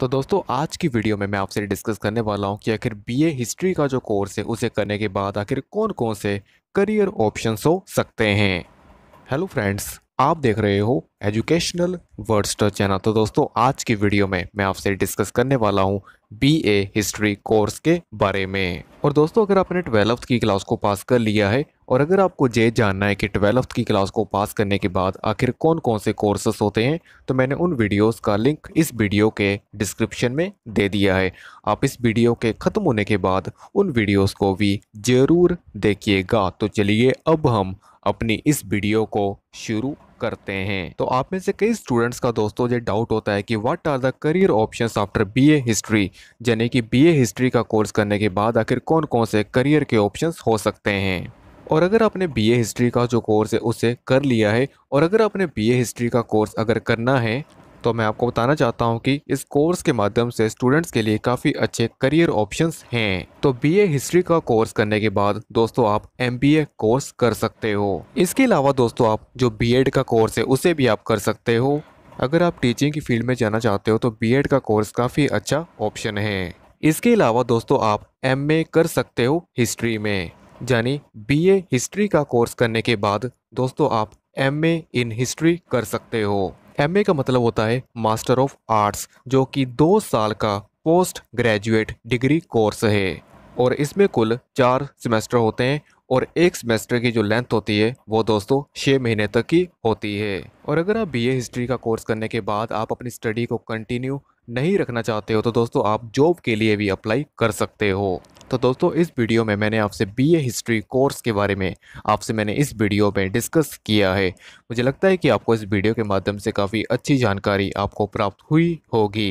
तो दोस्तों आज की वीडियो में मैं आपसे डिस्कस करने वाला हूं कि आखिर बीए हिस्ट्री का जो कोर्स है उसे करने के बाद आखिर कौन कौन से करियर ऑप्शंस हो सकते हैं हेलो फ्रेंड्स आप देख रहे हो एजुकेशनल वर्डस्टर चैनल तो दोस्तों आज की वीडियो में मैं आपसे डिस्कस करने वाला हूँ बीए हिस्ट्री कोर्स के बारे में और दोस्तों अगर आपने ट्वेल्थ की क्लास को पास कर लिया है और अगर आपको ये जानना है कि ट्वेल्थ की क्लास को पास करने के बाद आखिर कौन कौन से कोर्सेस होते हैं तो मैंने उन वीडियोस का लिंक इस वीडियो के डिस्क्रिप्शन में दे दिया है आप इस वीडियो के ख़त्म होने के बाद उन वीडियोस को भी ज़रूर देखिएगा तो चलिए अब हम अपनी इस वीडियो को शुरू करते हैं तो आप में से कई स्टूडेंट्स का दोस्तों ये डाउट होता है कि what are the career options after BA history यानी कि बीए हिस्ट्री का कोर्स करने के बाद आखिर कौन कौन से करियर के ऑप्शंस हो सकते हैं और अगर आपने बीए हिस्ट्री का जो कोर्स है उसे कर लिया है और अगर आपने बीए हिस्ट्री का कोर्स अगर करना है तो मैं आपको बताना चाहता हूं कि इस कोर्स के माध्यम से स्टूडेंट्स के लिए काफ़ी अच्छे करियर ऑप्शंस हैं तो बीए हिस्ट्री का कोर्स करने के बाद दोस्तों आप एमबीए कोर्स कर सकते हो इसके अलावा दोस्तों आप जो बीएड का कोर्स है उसे भी आप कर सकते हो अगर आप टीचिंग की फील्ड में जाना चाहते हो तो बी का कोर्स काफ़ी अच्छा ऑप्शन है इसके अलावा दोस्तों आप एम कर सकते हो हिस्ट्री में यानी बीए हिस्ट्री का कोर्स करने के बाद दोस्तों आप एमए इन हिस्ट्री कर सकते हो एमए का मतलब होता है मास्टर ऑफ आर्ट्स जो कि दो साल का पोस्ट ग्रेजुएट डिग्री कोर्स है और इसमें कुल चार सेमेस्टर होते हैं और एक सेमेस्टर की जो लेंथ होती है वो दोस्तों छः महीने तक की होती है और अगर आप बीए हिस्ट्री का कोर्स करने के बाद आप अपनी स्टडी को कंटिन्यू नहीं रखना चाहते हो तो दोस्तों आप जॉब के लिए भी अप्लाई कर सकते हो तो दोस्तों इस वीडियो में मैंने आपसे बीए हिस्ट्री कोर्स के बारे में आपसे मैंने इस वीडियो में डिस्कस किया है मुझे लगता है कि आपको इस वीडियो के माध्यम से काफ़ी अच्छी जानकारी आपको प्राप्त हुई होगी